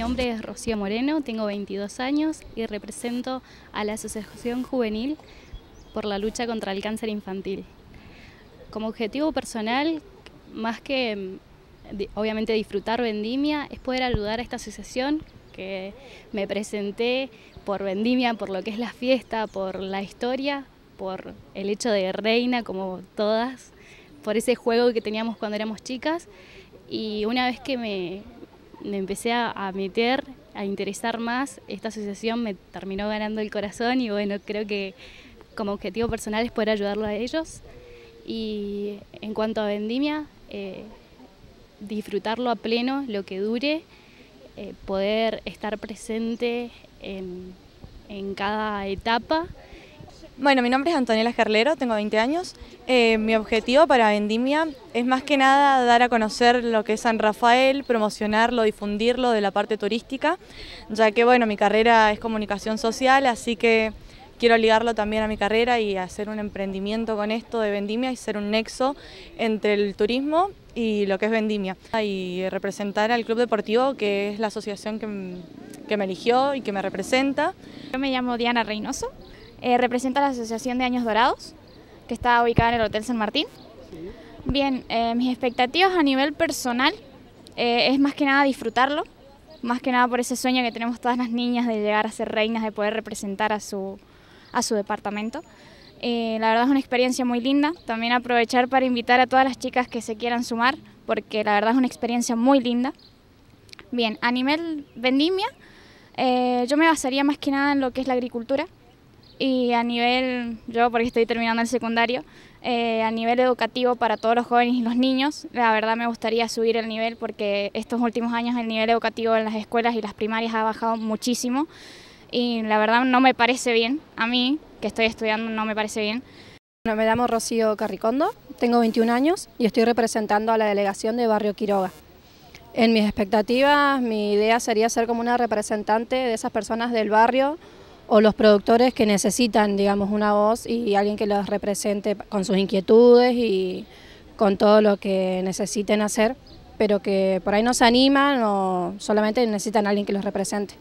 Mi nombre es Rocío Moreno, tengo 22 años y represento a la Asociación Juvenil por la lucha contra el cáncer infantil. Como objetivo personal, más que mm, obviamente disfrutar vendimia, es poder ayudar a esta asociación que me presenté por vendimia, por lo que es la fiesta, por la historia, por el hecho de reina como todas, por ese juego que teníamos cuando éramos chicas. Y una vez que me, me empecé a, meter, a interesar más, esta asociación me terminó ganando el corazón y bueno, creo que como objetivo personal es poder ayudarlo a ellos. Y en cuanto a vendimia, eh, disfrutarlo a pleno, lo que dure, eh, poder estar presente en, en cada etapa bueno, mi nombre es Antonella Gerlero, tengo 20 años. Eh, mi objetivo para Vendimia es más que nada dar a conocer lo que es San Rafael, promocionarlo, difundirlo de la parte turística, ya que bueno, mi carrera es comunicación social, así que quiero ligarlo también a mi carrera y hacer un emprendimiento con esto de Vendimia y ser un nexo entre el turismo y lo que es Vendimia. Y representar al Club Deportivo, que es la asociación que, que me eligió y que me representa. Yo me llamo Diana Reynoso. Eh, representa la Asociación de Años Dorados, que está ubicada en el Hotel San Martín. Bien, eh, mis expectativas a nivel personal eh, es más que nada disfrutarlo, más que nada por ese sueño que tenemos todas las niñas de llegar a ser reinas, de poder representar a su, a su departamento. la verdad es una experiencia muy linda. También aprovechar para invitar a todas las chicas que se quieran sumar, porque la verdad es una experiencia muy linda. Bien, a nivel vendimia, yo me basaría más que nada en lo que es la agricultura, y a nivel, yo porque estoy terminando el secundario, eh, a nivel educativo para todos los jóvenes y los niños, la verdad me gustaría subir el nivel porque estos últimos años el nivel educativo en las escuelas y las primarias ha bajado muchísimo y la verdad no me parece bien, a mí que estoy estudiando no me parece bien. Bueno, me llamo Rocío Carricondo, tengo 21 años y estoy representando a la delegación de Barrio Quiroga. En mis expectativas, mi idea sería ser como una representante de esas personas del barrio o los productores que necesitan, digamos, una voz y alguien que los represente con sus inquietudes y con todo lo que necesiten hacer, pero que por ahí no se animan o solamente necesitan alguien que los represente.